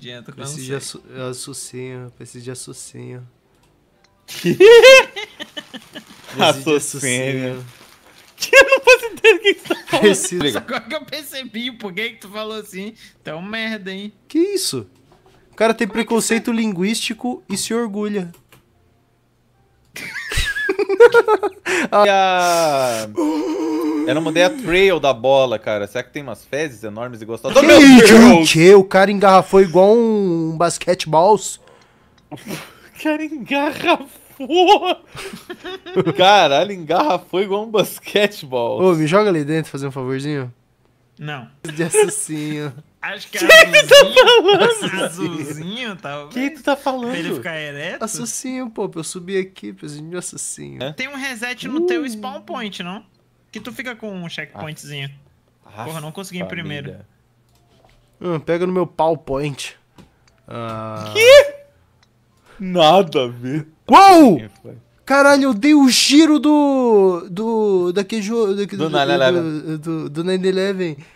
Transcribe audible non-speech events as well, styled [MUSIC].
eu preciso de é, açucinha, preciso de assucinho. Que? [LAUGHS] Eu não posso entender o que você tá falando. Preciso. Agora que eu percebi por que tu falou assim, então um merda, hein? Que isso? O cara tem Como é preconceito é linguístico e se orgulha. [LAUGHS] [LAUGHS] ah. Eu não mudei a trail da bola, cara. Será que tem umas fezes enormes e gostosas? Que, meu que? O cara engarrafou igual um, basquetebols. O cara engarrafou! Caralho, engarrafou igual um basquetebols. Ô, me joga ali dentro, fazer um favorzinho. Não. De assassino. Acho que, [LAUGHS] que azulzinho, tá azulzinho, talvez. Que tu tá falando? Pra ele ficar ereto? Assassino, pô, pra eu subir aqui, preciso de assassino. É? Tem um reset no uh. teu spawn point, não? Que tu fica com um checkpointzinho. Ah, Porra, não consegui família. em primeiro. Hum, pega no meu PowerPoint. Ah... Que? Nada a ver. Uou! Caralho, eu dei o giro do. do. daquele jogo. Do, do, do, do, do, do 9-11.